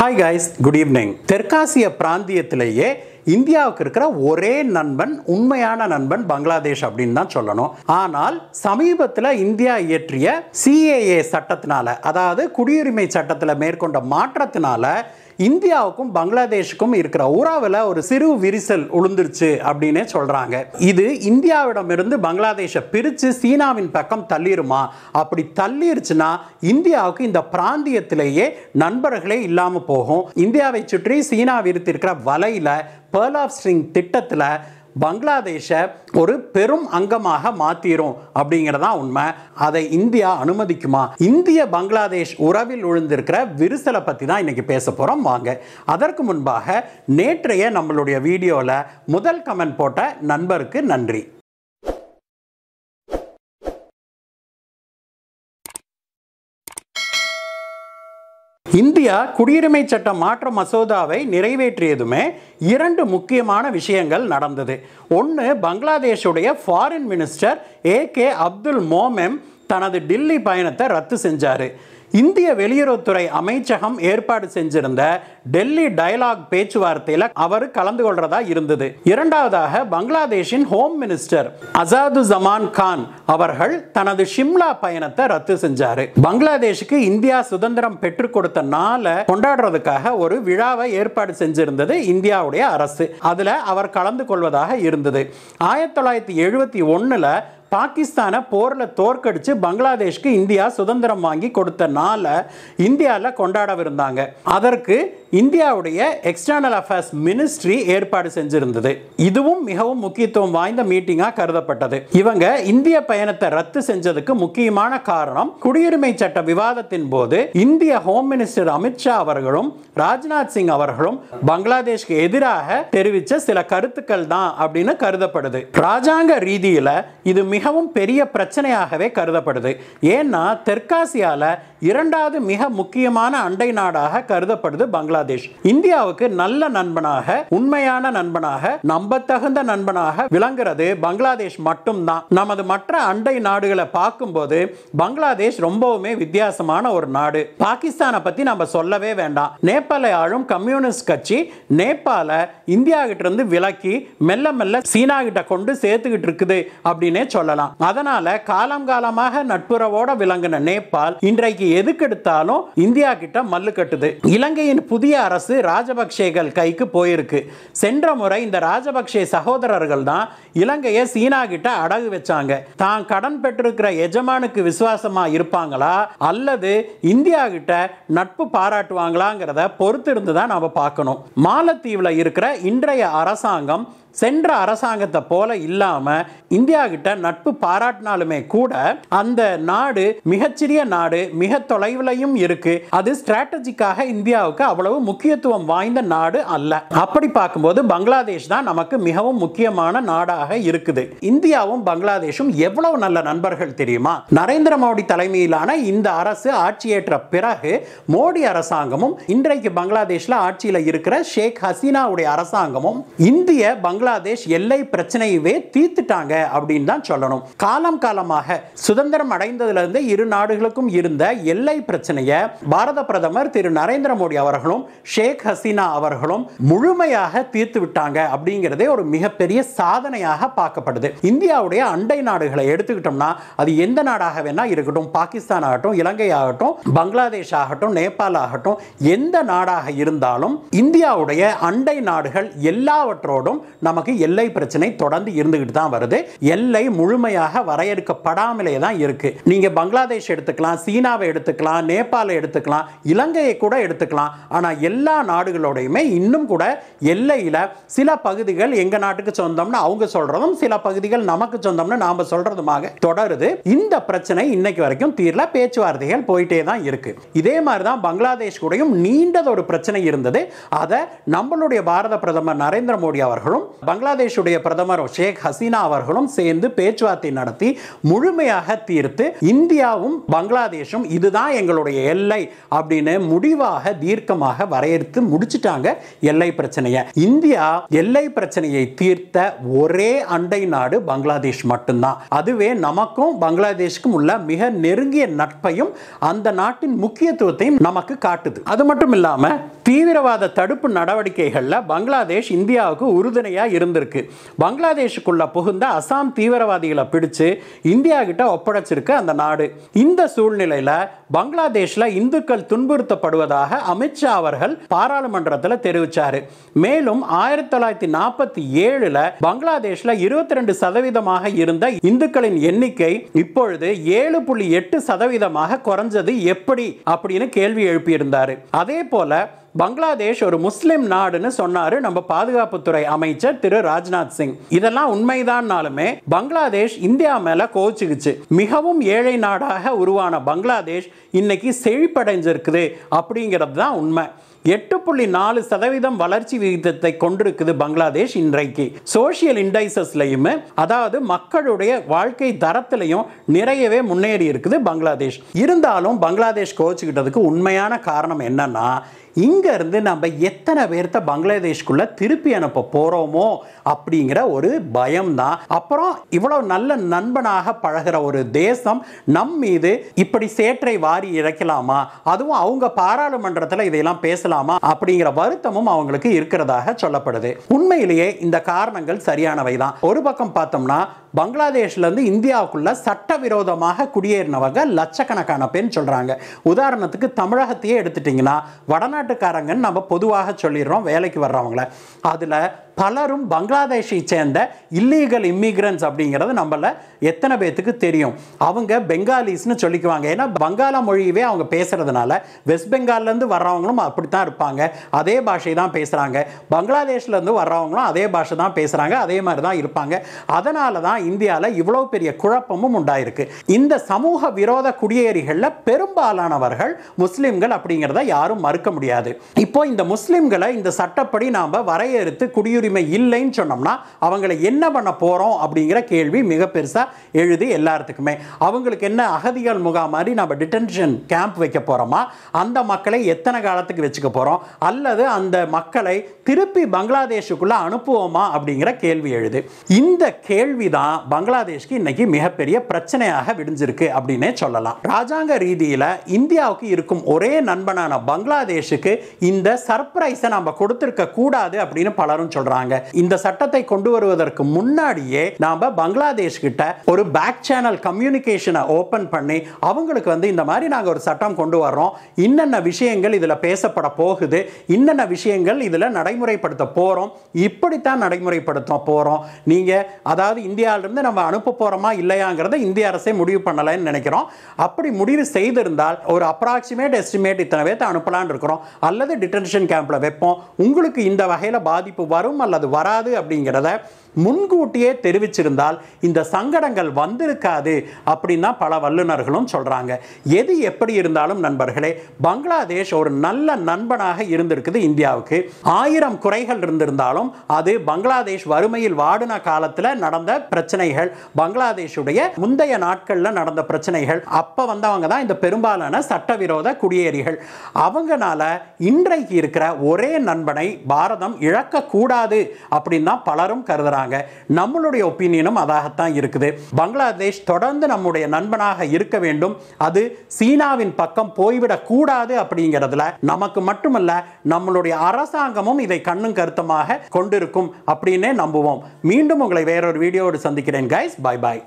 hi guys good evening தெற்காசிய பிராந்தியத்திலேயே இந்தியாவுக்கு இருக்கிற ஒரே நண்பன் உண்மையான நண்பன் பங்களாதேஷ் அப்படின்னு தான் சொல்லணும் ஆனால் சமீபத்தில் இந்தியா இயற்றிய சிஏஏ சட்டத்தினால அதாவது குடியுரிமை சட்டத்தில் மேற்கொண்ட மாற்றத்தினால இந்தியாவுக்கும் பங்களாதேஷுக்கும் இருக்கிற உறவில் ஒரு சிறு விரிசல் உளுந்துருச்சு அப்படின்னே சொல்கிறாங்க இது இந்தியாவிடமிருந்து பங்களாதேஷை பிரித்து சீனாவின் பக்கம் தள்ளிடுமா அப்படி தள்ளிருச்சுன்னா இந்தியாவுக்கு இந்த பிராந்தியத்திலேயே நண்பர்களே இல்லாமல் போகும் இந்தியாவை சுற்றி சீனா விரித்திருக்கிற வலையில் பேர்ல் ஆஃப் ஸ்ட்ரிங் திட்டத்தில் பங்களாதேஷை ஒரு பெரும் அங்கமாக மாத்திரும் அப்படிங்கறதான் உண்மை அதை இந்தியா அனுமதிக்குமா இந்திய பங்களாதேஷ் உறவில் உழுந்திருக்கிற விரிசலை பற்றி தான் இன்றைக்கி பேச போகிறோம் வாங்க அதற்கு முன்பாக நேற்றைய நம்மளுடைய வீடியோவில் முதல் கமெண்ட் போட்ட நண்பருக்கு நன்றி இந்தியா குடியுரிமை சட்ட மாற்ற மசோதாவை நிறைவேற்றியதுமே இரண்டு முக்கியமான விஷயங்கள் நடந்தது ஒன்று பங்களாதேஷுடைய foreign minister A K Abdul Momen தனது டில்லி பயணத்தை ரத்து செஞ்சார் இந்திய வெளியுறவுத்துறை அமைச்சகம் ஏற்பாடு செஞ்சிருந்த டெல்லி டயலாக் பேச்சுவார்த்தையில் அவர் கலந்து கொள்றதா இருந்தது இரண்டாவதாக பங்களாதேஷின் home minister Asaduzzaman Khan அவர்கள் தனது ஷிம்லா பயணத்தை ரத்து செஞ்சாரு பங்களாதேஷுக்கு இந்தியா சுதந்திரம் பெற்றுக் கொடுத்த நாளை கொண்டாடுறதுக்காக ஒரு விழாவை ஏற்பாடு செஞ்சிருந்தது இந்தியாவுடைய அரசு அதுல அவர் கலந்து கொள்வதாக இருந்தது ஆயிரத்தி தொள்ளாயிரத்தி எழுபத்தி ஒன்னுல பாகிஸ்தானை போரில் தோற்கடித்து பங்களாதேஷ்க்கு இந்தியா சுதந்திரம் வாங்கி கொடுத்த நாளை இந்தியாவில் கொண்டாடவிருந்தாங்க அதற்கு இந்தியாவுடைய எக்ஸ்டர்னல் அஃபேர்ஸ் மினிஸ்ட்ரி ஏற்பாடு செஞ்சிருந்தது இதுவும் மிகவும் முக்கியத்துவம் வாய்ந்த மீட்டிங்காக கருதப்பட்டது இவங்க இந்திய பயணத்தை ரத்து செஞ்சதுக்கு முக்கியமான காரணம் குடியுரிமை சட்ட விவாதத்தின் போது இந்திய ஹோம் மினிஸ்டர் அமித்ஷா அவர்களும் ராஜ்நாத் சிங் அவர்களும் பங்களாதேஷ்க்கு எதிராக தெரிவித்த சில கருத்துக்கள் தான் அப்படின்னு கருதப்படுது ராஜாங்க ரீதியில் இது மிக மிகவும் பெரிய பிரச்சனையாகவே கருதப்படுது ஏன்னா தெற்காசியால இரண்டாவது மிக முக்கியமான அண்டை நாடாக கருதப்படுது பங்களாதேஷ் இந்தியாவுக்கு நல்ல நண்பனாக உண்மையான நண்பனாக நம்பத்தகுந்த நண்பனாக விளங்குறது பங்களாதேஷ் மட்டும்தான் நமது மற்ற அண்டை நாடுகளை பார்க்கும்போது பங்களாதேஷ் ரொம்பவுமே வித்தியாசமான ஒரு நாடு பாகிஸ்தானை பத்தி நம்ம சொல்லவே வேண்டாம் நேபாளை ஆளும் கம்யூனிஸ்ட் கட்சி நேபாள இந்தியா கிட்ட இருந்து விலக்கி மெல்ல மெல்ல சீனா கிட்ட கொண்டு சேர்த்துக்கிட்டு இருக்குது அப்படின்னே சொல்ல சொல்லலாம் அதனால காலம் காலமாக நட்புறவோட விளங்கின நேபாள் இன்றைக்கு எதுக்கெடுத்தாலும் இந்தியா கிட்ட மல்லு கட்டுது இலங்கையின் புதிய அரசு ராஜபக்சேகள் கைக்கு போயிருக்கு சென்ற முறை இந்த ராஜபக்சே சகோதரர்கள் தான் இலங்கையை சீனா கிட்ட அடகு வச்சாங்க தான் கடன் பெற்றிருக்கிற எஜமானுக்கு விசுவாசமா இருப்பாங்களா அல்லது இந்தியா கிட்ட நட்பு பாராட்டுவாங்களாங்கிறத பொறுத்திருந்து தான் நாம பார்க்கணும் மாலத்தீவில் இருக்கிற இன்றைய அரசாங்கம் சென்ற அரசாங்கத்தை போல இல்லாம இந்தியா கிட்ட நட்பு பாராட்டினாலுமே கூட அந்த நாடு மிகச்சிறிய நாடு மிக தொலைவிலையும் இருக்கு அது ஸ்ட்ராட்டஜிக்காக இந்தியாவுக்கு அவ்வளவு முக்கியத்துவம் வாய்ந்த நாடு அல்ல அப்படி பார்க்கும்போது பங்களாதேஷ் தான் நமக்கு மிகவும் முக்கியமான நாடாக இருக்குது இந்தியாவும் பங்களாதேஷும் எவ்வளவு நல்ல நண்பர்கள் தெரியுமா நரேந்திர மோடி தலைமையிலான இந்த அரசு ஆட்சியேற்ற பிறகு மோடி அரசாங்கமும் இன்றைக்கு பங்களாதேஷ்ல ஆட்சியில் இருக்கிற ஷேக் ஹசீனாவுடைய அரசாங்கமும் இந்திய பங்களா பங்களாதேஷ் எல்லை பிரச்சனையவே தீர்த்துட்டாங்க அப்படின்னு தான் சொல்லணும் காலம் காலமாக சுதந்திரம் இருந்து இரு நாடுகளுக்கும் இருந்த எல்லை பிரச்சனைய பாரத பிரதமர் திரு நரேந்திர மோடி அவர்களும் ஷேக் ஹசீனா அவர்களும் முழுமையாக தீர்த்து விட்டாங்க அப்படிங்கிறதே ஒரு மிகப்பெரிய சாதனையாக பார்க்கப்படுது இந்தியாவுடைய அண்டை நாடுகளை எடுத்துக்கிட்டோம்னா அது எந்த நாடாக வேணா இருக்கட்டும் பாகிஸ்தான் ஆகட்டும் இலங்கை ஆகட்டும் பங்களாதேஷ் ஆகட்டும் நேபாள ஆகட்டும் எந்த நாடாக இருந்தாலும் இந்தியாவுடைய அண்டை நாடுகள் எல்லாவற்றோடும் நமக்கு எல்லை பிரச்சனை தொடர்ந்து இருந்துகிட்டு தான் வருது எல்லை முழுமையாக வரையறுக்கப்படாமலே தான் இருக்கு நீங்க பங்களாதேஷ் எடுத்துக்கலாம் சீனாவை எடுத்துக்கலாம் நேபாளை எடுத்துக்கலாம் இலங்கையை கூட எடுத்துக்கலாம் ஆனால் எல்லா நாடுகளோடையுமே இன்னும் கூட எல்லையில் சில பகுதிகள் எங்க நாட்டுக்கு சொந்தம்னு அவங்க சொல்றதும் சில பகுதிகள் நமக்கு சொந்தம்னு நாம சொல்றதுமாக தொடருது இந்த பிரச்சனை இன்னைக்கு வரைக்கும் தீர்ல பேச்சுவார்த்தைகள் போயிட்டே தான் இருக்கு இதே மாதிரி தான் பங்களாதேஷ் கூடயும் நீண்டது ஒரு பிரச்சனை இருந்தது அதை நம்மளுடைய பாரத பிரதமர் நரேந்திர மோடி அவர்களும் பங்களாதேஷுடைய பிரதமர் ஷேக் ஹசீனா அவர்களும் சேர்ந்து பேச்சுவார்த்தை நடத்தி முழுமையாக தீர்த்து இந்தியாவும் பங்களாதேஷும் இதுதான் எங்களுடைய எல்லை அப்படின்னு முடிவாக தீர்க்கமாக வரையறுத்து முடிச்சிட்டாங்க எல்லை பிரச்சனையை இந்தியா எல்லை பிரச்சனையை தீர்த்த ஒரே அண்டை நாடு பங்களாதேஷ் மட்டும்தான் அதுவே நமக்கும் பங்களாதேஷுக்கும் உள்ள மிக நெருங்கிய நட்பையும் அந்த நாட்டின் முக்கியத்துவத்தையும் நமக்கு காட்டுது அது மட்டும் இல்லாமல் தீவிரவாத தடுப்பு நடவடிக்கைகளில் பங்களாதேஷ் இந்தியாவுக்கு உறுதுணையாக இருந்திருக்கு பங்களாதேஷுக்குள்ளே புகுந்த அசாம் தீவிரவாதிகளை பிடிச்சு இந்தியா கிட்ட ஒப்படைச்சிருக்கு அந்த நாடு இந்த சூழ்நிலையில் பங்களாதேஷில் இந்துக்கள் துன்புறுத்தப்படுவதாக அமித்ஷா அவர்கள் பாராளுமன்றத்தில் தெரிவித்தார் மேலும் ஆயிரத்தி தொள்ளாயிரத்தி நாற்பத்தி ஏழில் பங்களாதேஷில் இருபத்தி ரெண்டு சதவீதமாக இருந்த இந்துக்களின் எண்ணிக்கை இப்பொழுது ஏழு புள்ளி எட்டு சதவீதமாக குறைஞ்சது எப்படி அப்படின்னு கேள்வி எழுப்பியிருந்தார் அதே போல பங்களாதேஷ் ஒரு முஸ்லிம் நாடுன்னு சொன்னார் நம்ம பாதுகாப்புத்துறை அமைச்சர் திரு ராஜ்நாத் சிங் இதெல்லாம் உண்மைதான்னாலுமே பங்களாதேஷ் இந்தியா மேல கோச்சுக்குச்சு மிகவும் ஏழை நாடாக உருவான பங்களாதேஷ் இன்னைக்கு செழிப்படைஞ்சிருக்குது அப்படிங்கிறது தான் உண்மை எட்டு புள்ளி நாலு சதவீதம் வளர்ச்சி விகிதத்தை கொண்டிருக்குது பங்களாதேஷ் இன்றைக்கு சோசியல் இண்டைசஸ்லையும் அதாவது மக்களுடைய வாழ்க்கை தரத்திலையும் நிறையவே முன்னேறி இருக்குது பங்களாதேஷ் இருந்தாலும் பங்களாதேஷ் கோச்சுக்கிட்டதுக்கு உண்மையான காரணம் என்னன்னா இங்கேருந்து நம்ம எத்தனை பேர்த்த பங்களாதேஷ்குள்ளே திருப்பி அனுப்ப போகிறோமோ அப்படிங்கிற ஒரு பயம் தான் அப்புறம் இவ்வளோ நல்ல நண்பனாக பழகிற ஒரு தேசம் நம் மீது இப்படி சேற்றை வாரி இறக்கலாமா அதுவும் அவங்க பாராளுமன்றத்தில் இதையெல்லாம் பேசலாமா அப்படிங்கிற வருத்தமும் அவங்களுக்கு இருக்கிறதாக சொல்லப்படுது உண்மையிலேயே இந்த காரணங்கள் சரியானவை தான் ஒரு பக்கம் பார்த்தோம்னா பங்களாதேஷ்லேருந்து இந்தியாவுக்குள்ள சட்டவிரோதமாக குடியேறினவங்க லட்சக்கணக்கான பேர் சொல்கிறாங்க உதாரணத்துக்கு தமிழகத்தையே எடுத்துட்டிங்கன்னா வடநாட்டுக்காரங்கன்னு நம்ம பொதுவாக சொல்லிடுறோம் வேலைக்கு வர்றவங்கள அதில் பலரும் பங்களாதேஷை சேர்ந்த இல்லீகல் இம்மிகிரன்ஸ் அப்படிங்கிறது நம்மள எத்தனை பேத்துக்கு தெரியும் அவங்க பெங்காலிஸ்னு சொல்லிக்குவாங்க ஏன்னா பங்காள மொழியவே அவங்க பேசுகிறதுனால வெஸ்ட் பெங்கால்லேருந்து வர்றவங்களும் அப்படி தான் இருப்பாங்க அதே பாஷை தான் பேசுகிறாங்க பங்களாதேஷ்லேருந்து வர்றவங்களும் அதே பாஷை தான் பேசுகிறாங்க அதே மாதிரி தான் இருப்பாங்க அதனால தான் இந்தியாவில் இவ்வளோ பெரிய குழப்பமும் உண்டாயிருக்கு இந்த சமூக விரோத குடியேறிகளில் பெரும்பாலானவர்கள் முஸ்லீம்கள் அப்படிங்கிறத யாரும் மறுக்க முடியாது இப்போ இந்த முஸ்லீம்களை இந்த சட்டப்படி நாம் வரையறுத்து குடியுரிமை உரிமை இல்லைன்னு சொன்னோம்னா அவங்களை என்ன பண்ண போகிறோம் அப்படிங்கிற கேள்வி மிக பெருசாக எழுதி எல்லாத்துக்குமே அவங்களுக்கு என்ன அகதிகள் முகாம் மாதிரி நம்ம டிடென்ஷன் கேம்ப் வைக்க போகிறோமா அந்த மக்களை எத்தனை காலத்துக்கு வச்சுக்க போகிறோம் அல்லது அந்த மக்களை திருப்பி பங்களாதேஷுக்குள்ளே அனுப்புவோமா அப்படிங்கிற கேள்வி எழுது இந்த கேள்வி தான் பங்களாதேஷ்க்கு இன்னைக்கு மிகப்பெரிய பிரச்சனையாக விடுஞ்சிருக்கு அப்படின்னே சொல்லலாம் ராஜாங்க ரீதியில் இந்தியாவுக்கு இருக்கும் ஒரே நண்பனான பங்களாதேஷுக்கு இந்த சர்ப்ரைஸை நம்ம கொடுத்துருக்க கூடாது அப்படின்னு பலரும் சொல்கிறோம் சொல்றாங்க இந்த சட்டத்தை கொண்டு வருவதற்கு முன்னாடியே நாம பங்களாதேஷ் கிட்ட ஒரு பேக் சேனல் கம்யூனிகேஷனை ஓபன் பண்ணி அவங்களுக்கு வந்து இந்த மாதிரி நாங்கள் ஒரு சட்டம் கொண்டு வர்றோம் இன்னென்ன விஷயங்கள் இதுல பேசப்பட போகுது இன்னென்ன விஷயங்கள் இதுல நடைமுறைப்படுத்த போறோம் இப்படித்தான் நடைமுறைப்படுத்த போறோம் நீங்க அதாவது இந்தியாவிலிருந்து நம்ம அனுப்ப போறோமா இல்லையாங்கிறத இந்திய அரசே முடிவு பண்ணலன்னு நினைக்கிறோம் அப்படி முடிவு செய்திருந்தால் ஒரு அப்ராக்சிமேட் எஸ்டிமேட் இத்தனை பேர்த்த அனுப்பலாம்னு இருக்கிறோம் அல்லது டிடென்ஷன் கேம்ப்ல வைப்போம் உங்களுக்கு இந்த வகையில் பாதிப்பு வரும் வரும் அல்லது வராது அப்படிங்கிறத முன்கூட்டியே தெரிவிச்சிருந்தால் இந்த சங்கடங்கள் வந்திருக்காது அப்படின்னா பல வல்லுநர்களும் சொல்கிறாங்க எது எப்படி இருந்தாலும் நண்பர்களே பங்களாதேஷ் ஒரு நல்ல நண்பனாக இருந்திருக்குது இந்தியாவுக்கு ஆயிரம் குறைகள் இருந்திருந்தாலும் அது பங்களாதேஷ் வறுமையில் வாடின காலத்தில் நடந்த பிரச்சனைகள் பங்களாதேஷுடைய முந்தைய நாட்களில் நடந்த பிரச்சனைகள் அப்போ வந்தவங்க தான் இந்த பெரும்பாலான சட்டவிரோத குடியேறிகள் அவங்களால இன்றைக்கு இருக்கிற ஒரே நண்பனை பாரதம் இழக்கக்கூடாது அப்படின்னு தான் பலரும் கருதுகிறாங்க சொல்கிறாங்க நம்மளுடைய ஒப்பீனியனும் அதாகத்தான் இருக்குது பங்களாதேஷ் தொடர்ந்து நம்முடைய நண்பனாக இருக்க வேண்டும் அது சீனாவின் பக்கம் போய்விடக்கூடாது அப்படிங்கிறதுல நமக்கு மட்டுமல்ல நம்மளுடைய அரசாங்கமும் இதை கண்ணும் கருத்தமாக கொண்டிருக்கும் அப்படின்னே நம்புவோம் மீண்டும் உங்களை வேறொரு வீடியோடு சந்திக்கிறேன் கைஸ் பாய் பாய்